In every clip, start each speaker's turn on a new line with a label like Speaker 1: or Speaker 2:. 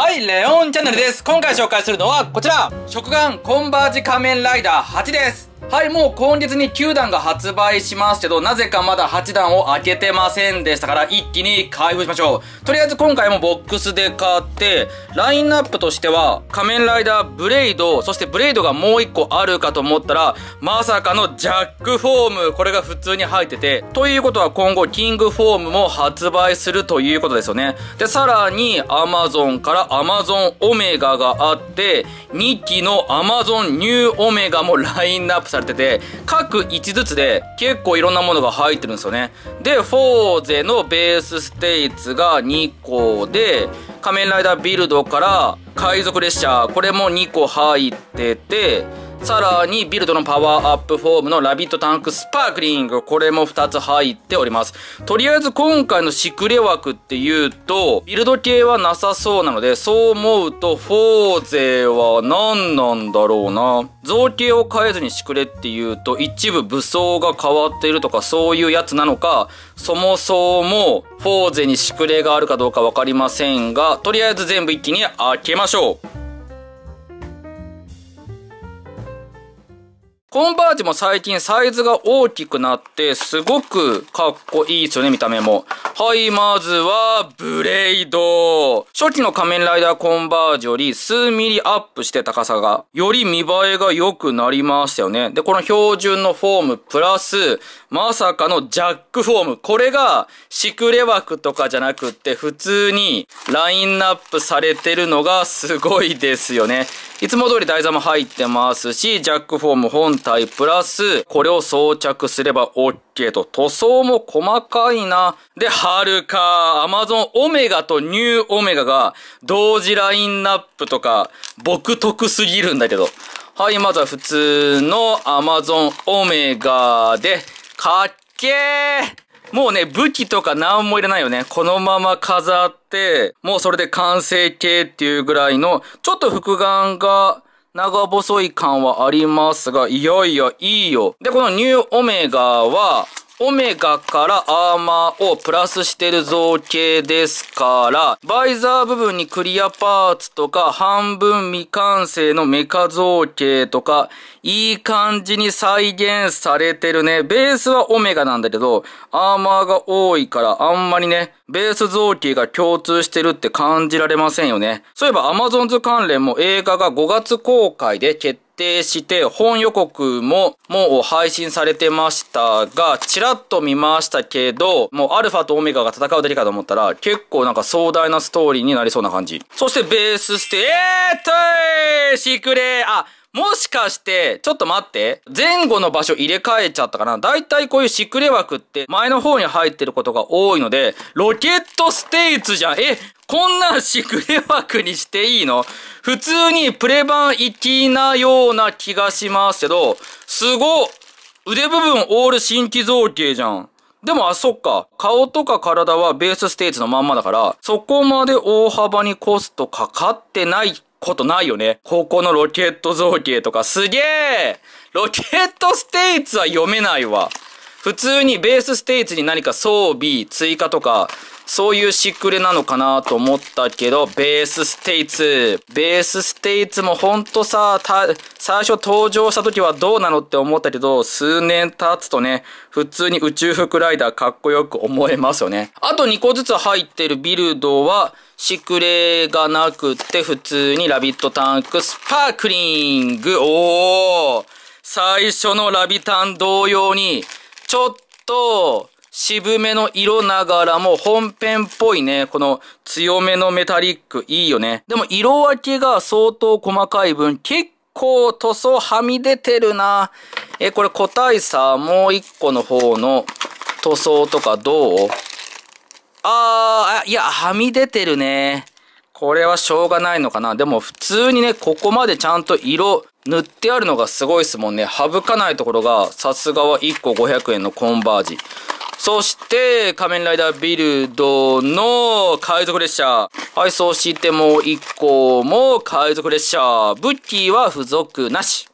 Speaker 1: はい、レオンチャンネルです。今回紹介するのはこちら食玩コンバージ仮面ライダー8です。はい、もう今月に9弾が発売しますけど、なぜかまだ8弾を開けてませんでしたから、一気に開封しましょう。とりあえず今回もボックスで買って、ラインナップとしては、仮面ライダーブレイド、そしてブレイドがもう1個あるかと思ったら、まさかのジャックフォーム、これが普通に入ってて、ということは今後、キングフォームも発売するということですよね。で、さらに、アマゾンからアマゾンオメガがあって、2期のアマゾンニューオメガもラインナップされてて、各1ずつで結構いろんなものが入ってるんですよね。で、フォーゼのベースステイツが2個で、仮面ライダービルドから海賊列車、これも2個入ってて、さらに、ビルドのパワーアップフォームのラビットタンクスパークリング。これも2つ入っております。とりあえず今回のシクレ枠っていうと、ビルド系はなさそうなので、そう思うと、フォーゼは何なんだろうな。造形を変えずにシクレっていうと、一部武装が変わっているとか、そういうやつなのか、そもそも、フォーゼにシクレがあるかどうかわかりませんが、とりあえず全部一気に開けましょう。コンバージも最近サイズが大きくなって、すごくかっこいいですよね、見た目も。はい、まずは、ブレイド。初期の仮面ライダーコンバージより数ミリアップして高さが、より見栄えが良くなりましたよね。で、この標準のフォームプラス、まさかのジャックフォーム。これが、シクレ枠とかじゃなくって、普通にラインナップされてるのがすごいですよね。いつも通り台座も入ってますし、ジャックフォーム本体プラス、これを装着すれば OK と、塗装も細かいな。で、はるか、アマゾンオメガとニューオメガが、同時ラインナップとか、僕得すぎるんだけど。はい、まずは普通のアマゾンオメガで、かっけーもうね、武器とか何も入れないよね。このまま飾って、もうそれで完成形っていうぐらいの、ちょっと複眼が長細い感はありますが、いやいや、いいよ。で、このニューオメガは、オメガからアーマーをプラスしてる造形ですから、バイザー部分にクリアパーツとか、半分未完成のメカ造形とか、いい感じに再現されてるね。ベースはオメガなんだけど、アーマーが多いから、あんまりね、ベース造形が共通してるって感じられませんよね。そういえばアマゾンズ関連も映画が5月公開で決定定して本予告ももう配信されてましたが、ちらっと見ましたけど、もうアルファとオメガが戦うだけかと思ったら、結構なんか壮大なストーリーになりそうな感じ。そしてベースステ、えーっとーシークレー、あ、もしかして、ちょっと待って。前後の場所入れ替えちゃったかな。だいたいこういうシクレ枠って前の方に入ってることが多いので、ロケットステイツじゃん。え、こんなんシクレ枠にしていいの普通にプレ版行きなような気がしますけど、すご腕部分オール新規造形じゃん。でもあ、そっか。顔とか体はベースステージのまんまだから、そこまで大幅にコストかかってないことないよね。高校のロケット造形とか、すげえロケットステイツは読めないわ。普通にベースステイツに何か装備、追加とか、そういうシックレなのかなと思ったけど、ベースステイツ。ベースステイツもほんとさ、最初登場した時はどうなのって思ったけど、数年経つとね、普通に宇宙服ライダーかっこよく思えますよね。あと2個ずつ入ってるビルドは、しくれがなくて、普通にラビットタンクスパークリング。おー最初のラビタン同様に、ちょっと渋めの色ながらも本編っぽいね。この強めのメタリック、いいよね。でも色分けが相当細かい分、結構塗装はみ出てるな。え、これ個体差もう一個の方の塗装とかどうああ、いや、はみ出てるね。これはしょうがないのかな。でも普通にね、ここまでちゃんと色塗ってあるのがすごいですもんね。省かないところが、さすがは1個500円のコンバージ。そして、仮面ライダービルドの海賊列車。はい、そしてもう1個も海賊列車。武器は付属なし。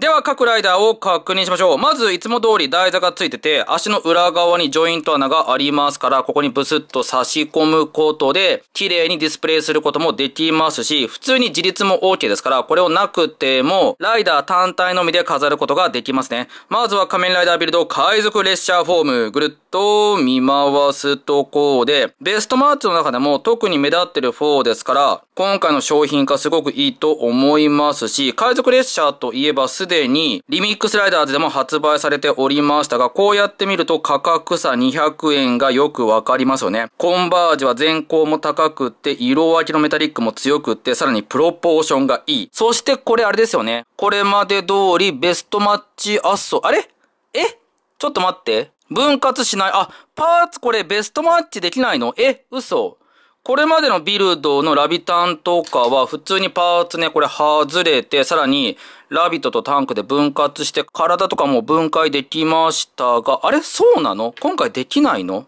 Speaker 1: では各ライダーを確認しましょう。まず、いつも通り台座がついてて、足の裏側にジョイント穴がありますから、ここにブスッと差し込むことで、綺麗にディスプレイすることもできますし、普通に自立も OK ですから、これをなくても、ライダー単体のみで飾ることができますね。まずは仮面ライダービルド、海賊列車フォーム、ぐるっと見回すところで、ベストマーチの中でも特に目立ってる4ですから、今回の商品化すごくいいと思いますし、海賊列車といえばすでにリミックスライダーズでも発売されておりましたが、こうやって見ると価格差200円がよくわかりますよね。コンバージは全高も高くって、色分けのメタリックも強くって、さらにプロポーションがいい。そしてこれあれですよね。これまで通りベストマッチアッソ。あれえちょっと待って。分割しない。あ、パーツこれベストマッチできないのえ嘘これまでのビルドのラビタンとかは普通にパーツね、これ外れて、さらにラビットとタンクで分割して体とかも分解できましたが、あれそうなの今回できないの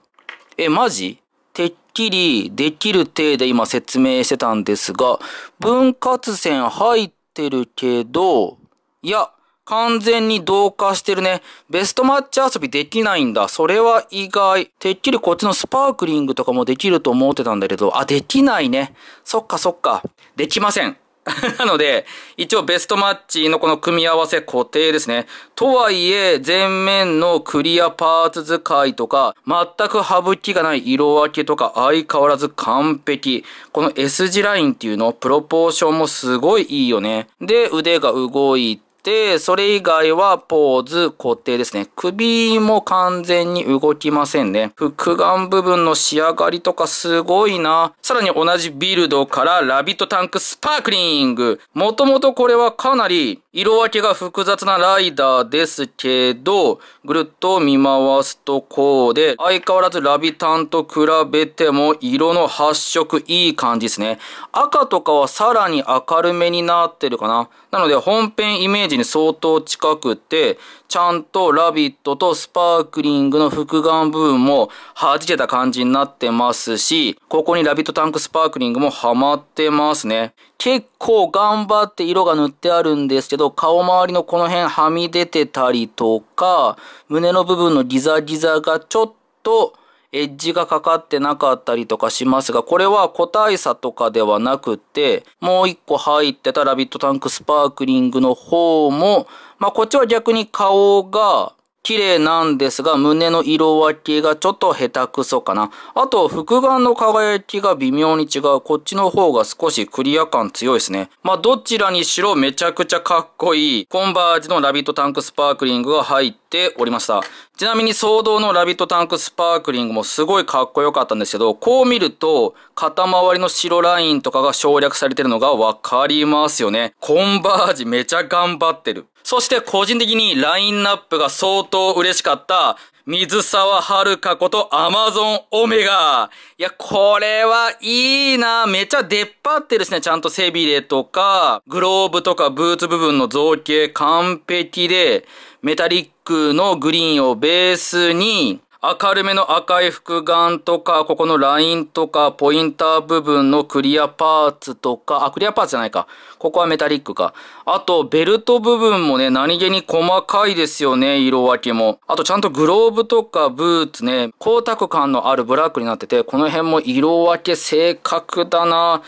Speaker 1: え、マジてっきりできる体で今説明してたんですが、分割線入ってるけど、いや、完全に同化してるね。ベストマッチ遊びできないんだ。それは意外。てっきりこっちのスパークリングとかもできると思ってたんだけど、あ、できないね。そっかそっか。できません。なので、一応ベストマッチのこの組み合わせ固定ですね。とはいえ、前面のクリアパーツ使いとか、全く省きがない色分けとか相変わらず完璧。この S 字ラインっていうの、プロポーションもすごいいいよね。で、腕が動いて、て、それ以外はポーズ固定ですね。首も完全に動きませんね。副眼部分の仕上がりとかすごいな。さらに同じビルドからラビットタンクスパークリング。もともとこれはかなり色分けが複雑なライダーですけど、ぐるっと見回すとこうで、相変わらずラビタンと比べても色の発色いい感じですね。赤とかはさらに明るめになってるかな。なので本編イメージジに相当近くて、ちゃんとラビットとスパークリングの複眼部分も弾けた感じになってますし、ここにラビットタンクスパークリングもハマってますね。結構頑張って色が塗ってあるんですけど、顔周りのこの辺はみ出てたりとか、胸の部分のギザギザがちょっとエッジがかかってなかったりとかしますが、これは個体差とかではなくて、もう一個入ってたラビットタンクスパークリングの方も、まあこっちは逆に顔が綺麗なんですが、胸の色分けがちょっと下手くそかな。あと、複眼の輝きが微妙に違う。こっちの方が少しクリア感強いですね。まあ、どちらにしろめちゃくちゃかっこいい、コンバージのラビットタンクスパークリングが入っておりました。ちなみに、総動のラビットタンクスパークリングもすごいかっこよかったんですけど、こう見ると、肩周りの白ラインとかが省略されてるのがわかりますよね。コンバージめちゃ頑張ってる。そして個人的にラインナップが相当嬉しかった水沢遥ことアマゾンオメガ。いや、これはいいなめっちゃ出っ張ってるしね。ちゃんと背びれとか、グローブとかブーツ部分の造形完璧で、メタリックのグリーンをベースに、明るめの赤い複眼とか、ここのラインとか、ポインター部分のクリアパーツとか、あ、クリアパーツじゃないか。ここはメタリックか。あと、ベルト部分もね、何気に細かいですよね、色分けも。あと、ちゃんとグローブとかブーツね、光沢感のあるブラックになってて、この辺も色分け正確だな。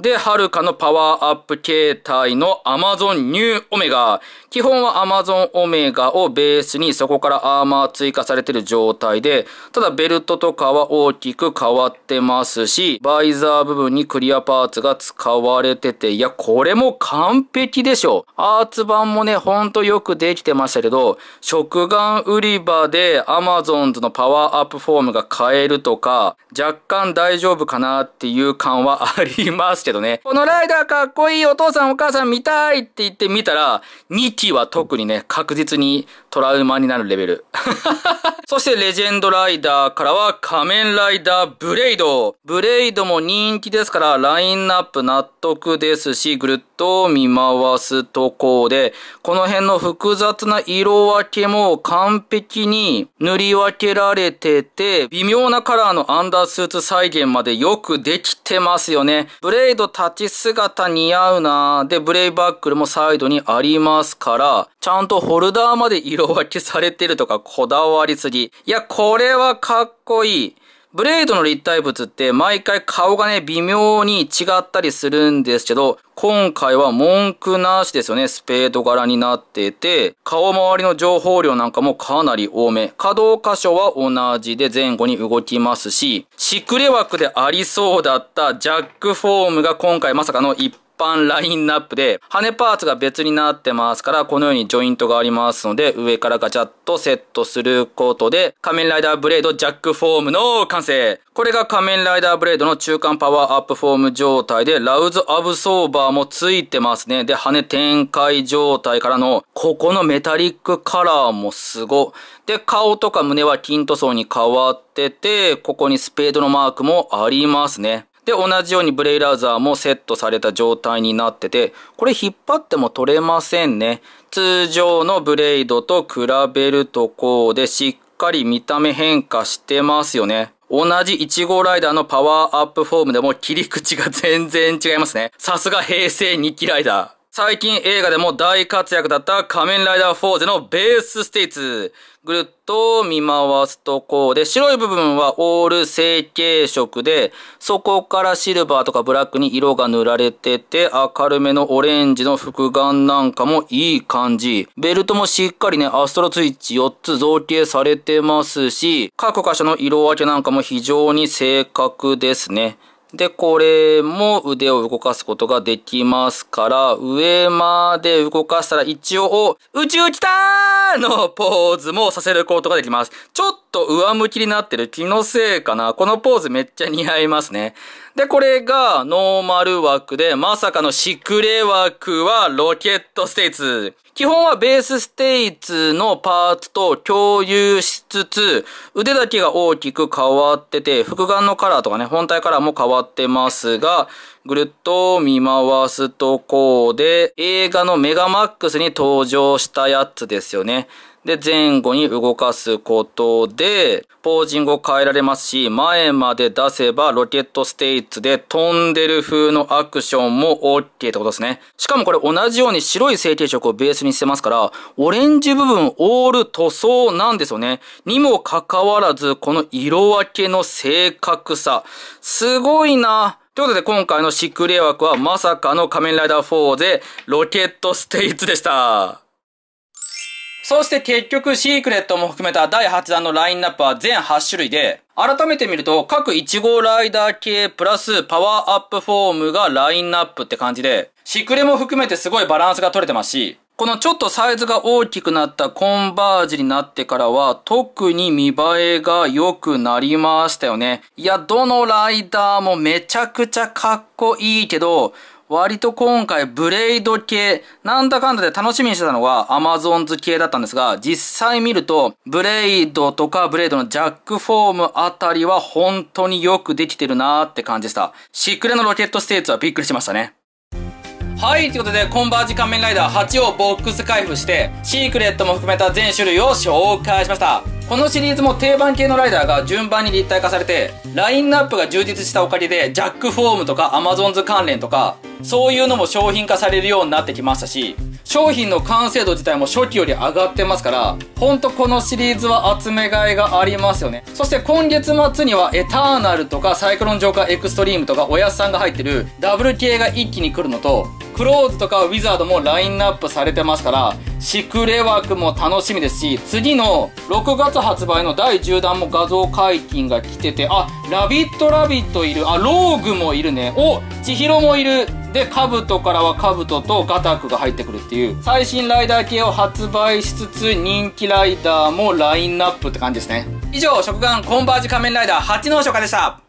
Speaker 1: で、はるかのパワーアップ形態の Amazon ニューオメガ。基本は Amazon オメガをベースにそこからアーマー追加されてる状態で、ただベルトとかは大きく変わってますし、バイザー部分にクリアパーツが使われてて、いや、これも完璧でしょ。アーツ版もね、ほんとよくできてましたけど、食玩売り場で Amazon ズのパワーアップフォームが変えるとか、若干大丈夫かなっていう感はありますけどね、このライダーかっこいいお父さんお母さん見たいって言ってみたら、2期は特にね、確実にトラウマになるレベル。そしてレジェンドライダーからは仮面ライダーブレイド。ブレイドも人気ですからラインナップ納得ですし、ぐるっと見回すとこで、この辺の複雑な色分けも完璧に塗り分けられてて、微妙なカラーのアンダースーツ再現までよくできてますよね。ブレイド立ち姿似合うなで、ブレイバックルもサイドにありますから、ちゃんとホルダーまで色分けされてるとかこだわりすぎ。いや、これはかっこいい。ブレードの立体物って毎回顔がね、微妙に違ったりするんですけど、今回は文句なしですよね。スペード柄になってて、顔周りの情報量なんかもかなり多め。可動箇所は同じで前後に動きますし、しくれ枠でありそうだったジャックフォームが今回まさかの一般ラインナップで、羽パーツが別になってますから、このようにジョイントがありますので、上からガチャッとセットすることで、仮面ライダーブレードジャックフォームの完成これが仮面ライダーブレードの中間パワーアップフォーム状態で、ラウズアブソーバーもついてますね。で、羽展開状態からの、ここのメタリックカラーもすご。で、顔とか胸は金塗装に変わってて、ここにスペードのマークもありますね。で、同じようにブレイラーザーもセットされた状態になってて、これ引っ張っても取れませんね。通常のブレイドと比べるとこうでしっかり見た目変化してますよね。同じ1号ライダーのパワーアップフォームでも切り口が全然違いますね。さすが平成2期ライダー。最近映画でも大活躍だった仮面ライダーフォーゼのベースステイツ。ぐるっと見回すとこうで、白い部分はオール成形色で、そこからシルバーとかブラックに色が塗られてて、明るめのオレンジの複眼なんかもいい感じ。ベルトもしっかりね、アストロツイッチ4つ造形されてますし、各箇所の色分けなんかも非常に正確ですね。で、これも腕を動かすことができますから、上まで動かしたら一応、宇宙来たーのポーズもさせることができます。ちょっと上向きになってる気のせいかな。このポーズめっちゃ似合いますね。で、これがノーマル枠で、まさかのシクレ枠はロケットステイツ。基本はベースステイツのパーツと共有しつつ、腕だけが大きく変わってて、複眼のカラーとかね、本体カラーも変わってわってますが、ぐるっと見回すとこうで、映画のメガマックスに登場したやつですよね。で、前後に動かすことで、ポージングを変えられますし、前まで出せばロケットステイツで飛んでる風のアクションも OK ってことですね。しかもこれ同じように白い成形色をベースにしてますから、オレンジ部分オール塗装なんですよね。にもかかわらず、この色分けの正確さ。すごいな。ということで今回のシックレ枠はまさかの仮面ライダー4でロケットステイツでした。そして結局シークレットも含めた第8弾のラインナップは全8種類で、改めて見ると各1号ライダー系プラスパワーアップフォームがラインナップって感じで、シクレも含めてすごいバランスが取れてますし、このちょっとサイズが大きくなったコンバージになってからは特に見栄えが良くなりましたよね。いや、どのライダーもめちゃくちゃかっこいいけど、割と今回ブレイド系、なんだかんだで楽しみにしてたのがアマゾンズ系だったんですが、実際見ると、ブレイドとかブレイドのジャックフォームあたりは本当によくできてるなーって感じでした。シックレのロケットステーツはびっくりしましたね。はい、ということで、コンバージ仮面ライダー8をボックス開封して、シークレットも含めた全種類を紹介しました。このシリーズも定番系のライダーが順番に立体化されて、ラインナップが充実したおかげで、ジャックフォームとかアマゾンズ関連とか、そういうのも商品化されるようになってきましたし、商品の完成度自体も初期より上がってますから、ほんとこのシリーズは集め買いがありますよね。そして今月末にはエターナルとかサイクロンジョーカーエクストリームとかおやすさんが入ってるダブル系が一気に来るのと、クローズとかウィザードもラインナップされてますから、シクレ枠も楽しみですし、次の6月発売の第10弾も画像解禁が来てて、あ、ラビットラビットいる、あ、ローグもいるね。お、千尋もいる。で、カブトからはカブトとガタクが入ってくるっていう、最新ライダー系を発売しつつ、人気ライダーもラインナップって感じですね。以上、食玩コンバージ仮面ライダー8の初夏でした。